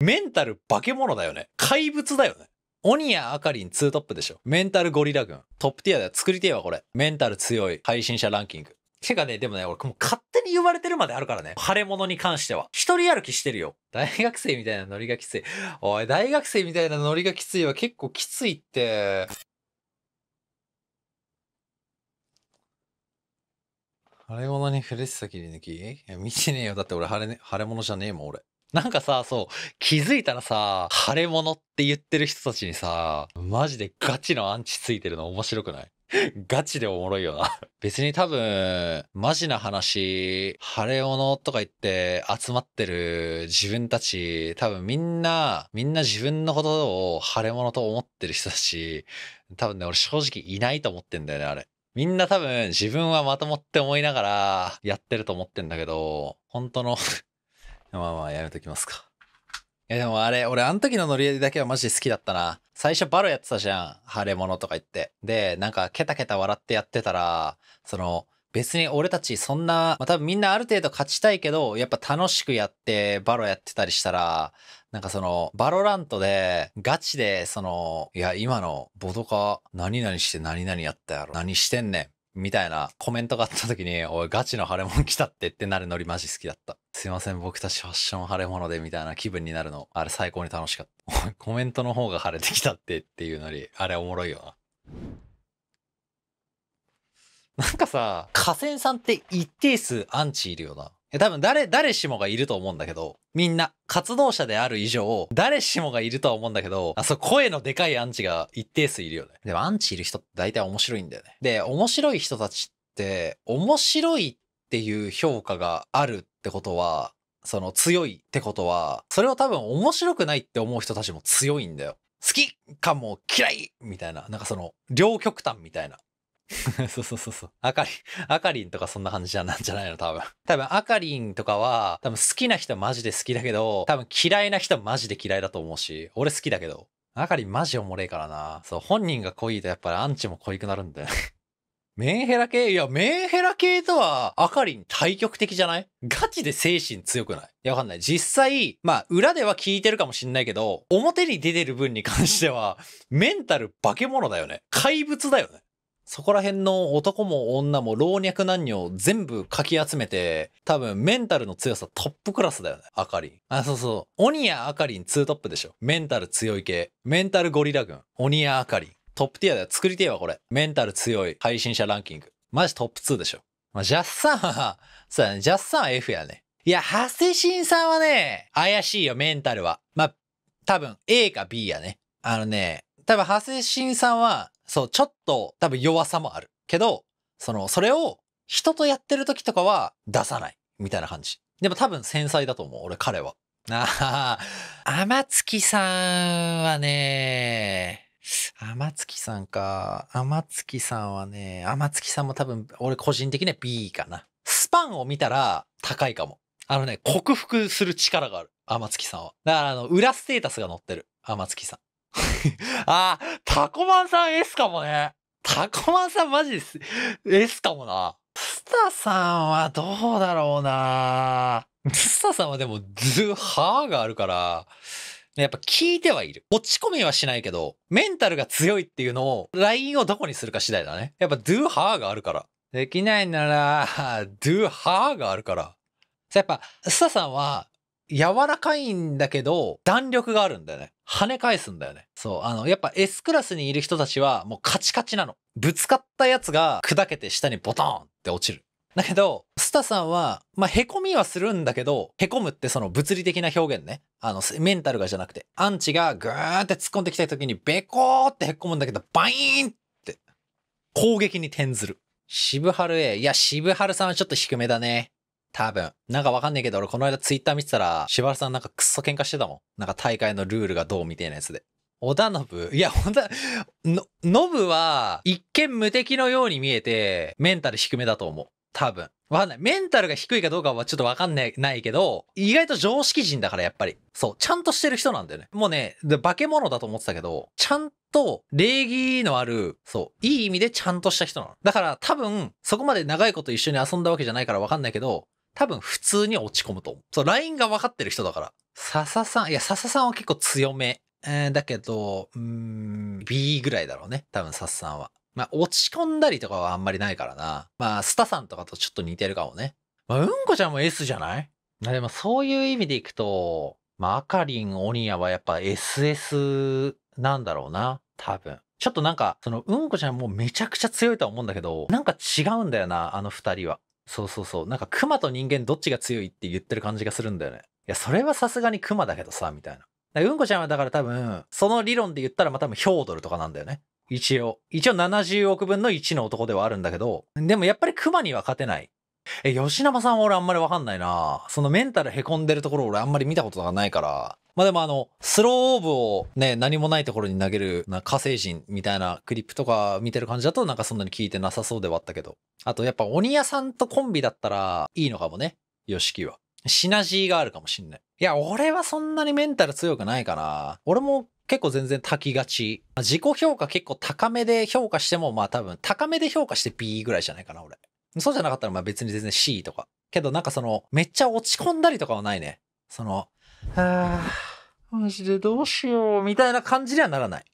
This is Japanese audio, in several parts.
メンタル化け物だよね。怪物だよね。鬼やあかりん2トップでしょ。メンタルゴリラ軍。トップティアだよ。作りてえわ、これ。メンタル強い配信者ランキング。てかね、でもね、俺もう勝手に言われてるまであるからね。腫れ物に関しては。一人歩きしてるよ。大学生みたいなノリがきつい。おい、大学生みたいなノリがきついは結構きついって。腫れ物に触れてた切り抜きいや見てねえよ。だって俺腫れ、ね、腫れ物じゃねえもん、俺。なんかさ、そう、気づいたらさ、腫れ物って言ってる人たちにさ、マジでガチのアンチついてるの面白くない ガチでおもろいよな 別に多分、マジな話、腫れ物とか言って集まってる自分たち、多分みんな、みんな自分のことを腫れ物と思ってる人たち、多分ね、俺正直いないと思ってんだよね、あれ。みんな多分自分はまともって思いながらやってると思ってんだけど、本当のまあまあ、やめときますか。いやでもあれ、俺あの時のノリだけはマジで好きだったな。最初バロやってたじゃん。腫れ物とか言って。で、なんかケタケタ笑ってやってたら、その、別に俺たちそんな、まあ、多分みんなある程度勝ちたいけど、やっぱ楽しくやってバロやってたりしたら、なんかその、バロラントで、ガチで、その、いや、今のボドカ、何々して何々やったやろ。何してんねん。みたいなコメントがあった時に、おい、ガチの腫れ物来たってってなるノリマジ好きだった。すいません、僕たちファッション腫れ物でみたいな気分になるの、あれ最高に楽しかった。コメントの方が腫れてきたってっていうのに、あれおもろいよな。なんかさ、河川さんって一定数アンチいるよな。多分誰、誰しもがいると思うんだけど、みんな活動者である以上、誰しもがいるとは思うんだけど、あ、そう、声のでかいアンチが一定数いるよね。でもアンチいる人って大体面白いんだよね。で、面白い人たちって、面白いっていう評価があるってことは、その強いってことは、それを多分面白くないって思う人たちも強いんだよ。好きかも嫌いみたいな。なんかその、両極端みたいな。そうそうそうそう。あかりん、あかりんとかそんな感じじゃなんじゃないの多分。多分あかりんとかは、多分好きな人はマジで好きだけど、多分嫌いな人はマジで嫌いだと思うし、俺好きだけど。あかりんマジおもれえからな。そう、本人が濃いとやっぱりアンチも濃いくなるんだよね。メンヘラ系いや、メンヘラ系とは、あかりん対極的じゃないガチで精神強くないいや、わかんない。実際、まあ、裏では聞いてるかもしんないけど、表に出てる分に関しては、メンタル化け物だよね。怪物だよね。そこら辺の男も女も老若男女全部かき集めて、多分メンタルの強さトップクラスだよね、あかりン。あ、そうそう。鬼やあかりん2トップでしょ。メンタル強い系。メンタルゴリラ軍。鬼やあかりン。トップティアだよ。作りてえわ、これ。メンタル強い配信者ランキング。マジトップ2でしょ。まあ、ジャスさんは、そうだね、ジャスさんは F やね。いや、ハセシンさんはね、怪しいよ、メンタルは。まあ、多分 A か B やね。あのね、多分ハセシンさんは、そう、ちょっと多分弱さもある。けど、その、それを人とやってる時とかは出さない。みたいな感じ。でも多分繊細だと思う、俺、彼は。ああ、天月さんはね、天月さんか。天月さんはね、天月さんも多分、俺個人的には B かな。スパンを見たら高いかも。あのね、克服する力がある。天月さんは。だからあの、裏ステータスが載ってる。天月さん。ああ、タコマンさん S かもね。タコマンさんマジです。S かもな。スタさんはどうだろうな。スタさんはでも、ず、歯があるから、やっぱ聞いてはいる。落ち込みはしないけど、メンタルが強いっていうのを、ラインをどこにするか次第だね。やっぱ do her があるから。できないなら、do her があるから。やっぱ、スタさんは、柔らかいんだけど、弾力があるんだよね。跳ね返すんだよね。そう。あの、やっぱ S クラスにいる人たちは、もうカチカチなの。ぶつかったやつが砕けて下にボトンって落ちる。だけど、スタさんは、まあ、へこみはするんだけど、へこむってその物理的な表現ね。あの、メンタルがじゃなくて、アンチがぐーって突っ込んできた時に、べこーってへこむんだけど、バイーンって、攻撃に転ずる。渋春 A。いや、渋春さんはちょっと低めだね。多分。なんかわかんねえけど、俺この間ツイッター見てたら、柴原さんなんかクソ喧嘩してたもん。なんか大会のルールがどうみたいなやつで。織田信いや、織田、の、信は、一見無敵のように見えて、メンタル低めだと思う。多分。わかんない。メンタルが低いかどうかはちょっとわかんない、ないけど、意外と常識人だからやっぱり。そう、ちゃんとしてる人なんだよね。もうね、化け物だと思ってたけど、ちゃんと礼儀のある、そう、いい意味でちゃんとした人なの。だから多分、そこまで長いこと一緒に遊んだわけじゃないからわかんないけど、多分普通に落ち込むと思う。そう、LINE が分かってる人だから。笹さん、いや、笹さんは結構強め。えー、だけど、うーん、B ぐらいだろうね。多分、サッさんは。まあ、落ち込んだりとかはあんまりないからな。まあ、スタさんとかとちょっと似てるかもね。まあ、うんこちゃんも S じゃないまあ、でもそういう意味でいくと、まあ、アカリン、オニアはやっぱ SS なんだろうな。多分。ちょっとなんか、その、うんこちゃんもうめちゃくちゃ強いとは思うんだけど、なんか違うんだよな、あの二人は。そうそうそう。なんか、熊と人間どっちが強いって言ってる感じがするんだよね。いや、それはさすがに熊だけどさ、みたいな。うんこちゃんはだから多分、その理論で言ったらまあ多分ヒョードルとかなんだよね。一応。一応70億分の1の男ではあるんだけど、でもやっぱり熊には勝てない。え、吉永さんは俺あんまりわかんないなそのメンタル凹んでるところ俺あんまり見たことがないから。まあでもあの、スローオーブをね、何もないところに投げるな火星人みたいなクリップとか見てる感じだとなんかそんなに聞いてなさそうではあったけど。あとやっぱ鬼屋さんとコンビだったらいいのかもね。吉木は。シナジーがあるかもしんない。いや、俺はそんなにメンタル強くないかな。俺も結構全然炊きがち。自己評価結構高めで評価しても、まあ多分高めで評価して B ぐらいじゃないかな、俺。そうじゃなかったらまあ別に全然 C とか。けどなんかその、めっちゃ落ち込んだりとかはないね。その、はぁ、マジでどうしよう、みたいな感じにはならない。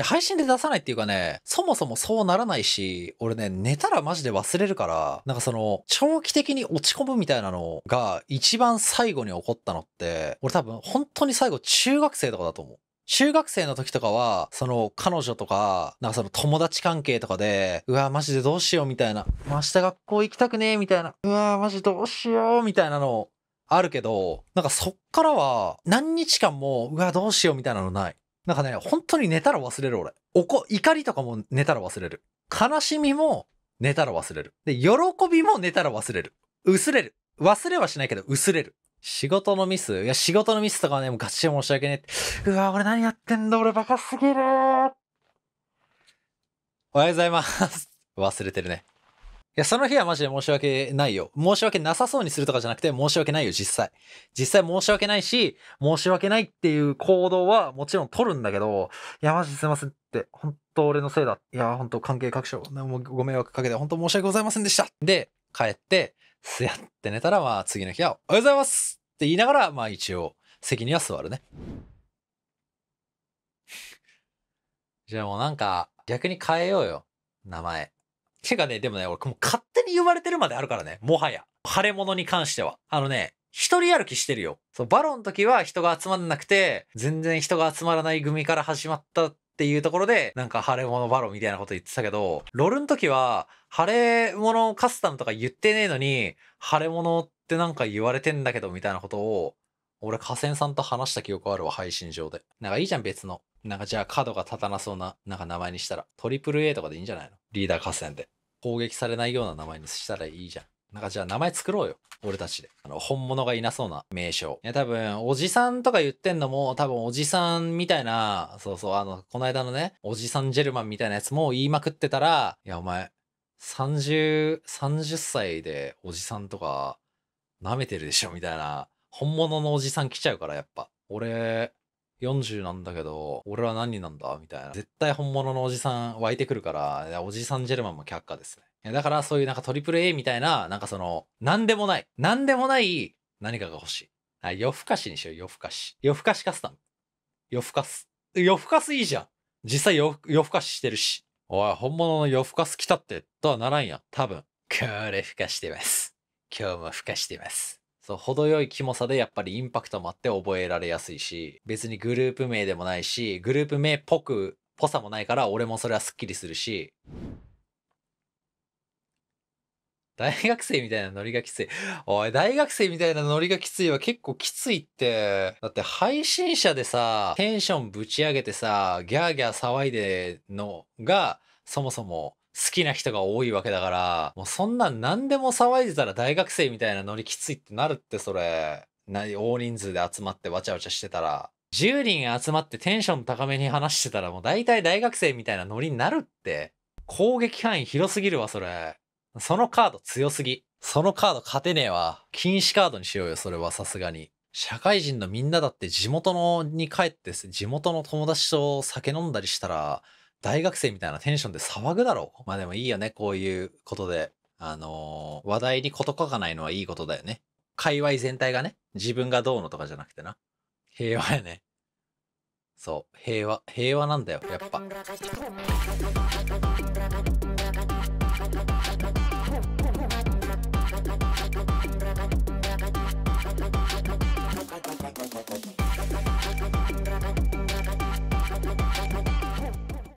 配信で出さないっていうかね、そもそもそうならないし、俺ね、寝たらマジで忘れるから、なんかその、長期的に落ち込むみたいなのが、一番最後に起こったのって、俺多分、本当に最後、中学生とかだと思う。中学生の時とかは、その彼女とか、なんかその友達関係とかで、うわ、マジでどうしようみたいな、明日学校行きたくねえみたいな、うわ、マジどうしようみたいなのあるけど、なんかそっからは何日間も、うわ、どうしようみたいなのない。なんかね、本当に寝たら忘れる俺。怒りとかも寝たら忘れる。悲しみも寝たら忘れる。で、喜びも寝たら忘れる。薄れる。忘れはしないけど薄れる。仕事のミスいや、仕事のミスとかはね、もうガチで申し訳ねえ。うわ、俺何やってんだ俺バカすぎるおはようございます。忘れてるね。いや、その日はマジで申し訳ないよ。申し訳なさそうにするとかじゃなくて、申し訳ないよ、実際。実際申し訳ないし、申し訳ないっていう行動はもちろん取るんだけど、いや、マジすいませんって、本当俺のせいだ。いや、本当関係各所、ご迷惑かけて、本当申し訳ございませんでした。で、帰って、すやって寝たら、まあ、次の日は、おはようございますって言いながら、まあ、一応、席には座るね。じゃあもうなんか、逆に変えようよ。名前。てかね、でもね、俺もう勝手に言われてるまであるからね。もはや。腫れ物に関しては。あのね、一人歩きしてるよ。そう、バロの時は人が集まんなくて、全然人が集まらない組から始まったっていうところで、なんか腫れ物バロみたいなこと言ってたけど、ロールの時は、腫れ物カスタムとか言ってねえのに、腫れ物ってなんか言われてんだけどみたいなことを、俺、河川さんと話した記憶あるわ、配信上で。なんかいいじゃん、別の。なんかじゃあ角が立たなそうな、なんか名前にしたら。トリプル a とかでいいんじゃないのリーダー河川で。攻撃されないような名前にしたらいいじゃん。なんかじゃあ名前作ろうよ。俺たちで。あの、本物がいなそうな名称。いや、多分、おじさんとか言ってんのも、多分おじさんみたいな、そうそう、あの、この間のね、おじさんジェルマンみたいなやつも言いまくってたら、いや、お前、30、30歳でおじさんとか、舐めてるでしょみたいな、本物のおじさん来ちゃうから、やっぱ。俺、40なんだけど、俺は何なんだみたいな。絶対本物のおじさん湧いてくるから、おじさんジェルマンも却下ですね。だからそういうなんかトリプル a みたいな、なんかその、なんでもない、なんでもない何かが欲しい。あ、夜更かしにしよう、夜更かし。夜更かしカスタム。夜更かす。夜更かすいいじゃん。実際夜夜更かししてるし。おい、本物の夜更かす来たって、とはならんやん。多分。これふかしてます。今日もふかしてます。そう、程よいキモさでやっぱりインパクトもあって覚えられやすいし、別にグループ名でもないし、グループ名っぽく、ぽさもないから俺もそれはスッキリするし、大学生みたいなノリがきつい。おい、大学生みたいなノリがきついは結構きついって。だって配信者でさ、テンションぶち上げてさ、ギャーギャー騒いでのが、そもそも好きな人が多いわけだから、もうそんな何でも騒いでたら大学生みたいなノリきついってなるってそれ。な、大人数で集まってわちゃわちゃしてたら。10人集まってテンション高めに話してたらもう大体大学生みたいなノリになるって。攻撃範囲広すぎるわ、それ。そのカード強すぎ。そのカード勝てねえわ。禁止カードにしようよ、それはさすがに。社会人のみんなだって地元のに帰って地元の友達と酒飲んだりしたら、大学生みたいなテンションで騒ぐだろう。まあでもいいよね、こういうことで。あのー、話題に事欠かないのはいいことだよね。界隈全体がね、自分がどうのとかじゃなくてな。平和やね。そう、平和、平和なんだよ、やっぱ。